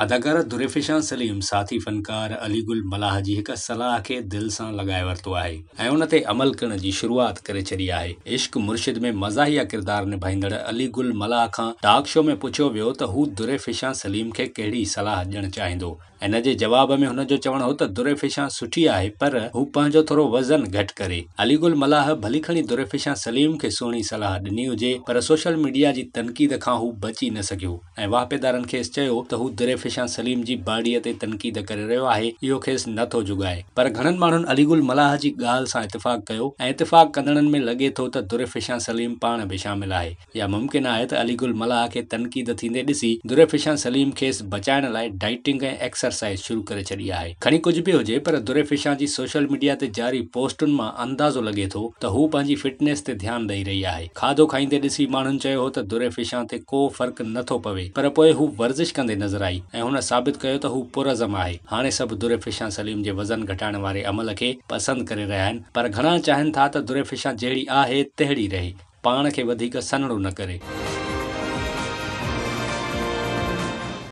अदाकार दुरेफिशा सलीम साथी फ़नकार अलीगुल मलाह जी हिकु सलाह खे दिलि सां लगाए वरितो आहे ऐं हुन ते अमल करण जी शुरुआति करे छॾी आहे इश्क मुर्शिद में मज़ाहि किरदारु निभाईंदड़ अलीगुल मलाह खां डाक शो में पुछियो वियो त हू दुरेफिशाह सलीम खे कहिड़ी सलाह ॾियणु चाहींदो इन जे जवाब में हुन जो चवणो हो त दुरेफिशा सुठी आहे पर हू पंहिंजो थोरो वज़न घटि करे अलीगुल मलाह भली खणी दुरेफिशा सलीम खे सुहिणी सलाह ॾिनी हुजे पर सोशल मीडिया जी तनक़ीद खां हू बची न सघियो ऐं वापेदारनि खे चयो त हू दुरे फिशह सलीम जी बाड़ीअ ते तनक़ीद करे रहियो आहे इहो खेसि नथो जुगाए पर घणनि माण्हुनि अलीगुल मलाह जी ॻाल्हि सां इतिफ़ाक़ ऐं इतफ़ाक़ कंदड़नि में लॻे थो त दुरेफिशान सलीम पाण बि शामिल आहे या मुमकिन आहे त अलीगुल मलाह खे तनक़ीद थींदे ॾिसी दुरेफिशान सलीम खेसि बचाइण लाइ डाइटिंग ऐं एक्सरसाइज़ शुरू करे छॾी आहे खणी कुझु बि हुजे पर दुरेफिशाह जी सोशल मीडिया ते जारी पोस्टनि मां अंदाज़ो लॻे थो त हू पंहिंजी फिटनेस ते ध्यानु ॾेई रही आहे खाधो खाईंदे ॾिसी माण्हुनि चयो हो त दुरेफिशा ते को फ़र्क़ु नथो पवे पर पोइ हू वर्ज़िश कंदे नज़र आई ऐं हुन साबित कयो त हू पुरज़म आहे हाणे सभु दुरेफिशा सलीम जे वज़न घटाइण वारे अमल खे पसंदि करे रहिया आहिनि पर घणा चाहिनि था त दुरेफिशां जहिड़ी आहे तहिड़ी रहे पाण खे वधीक सनड़ो न करे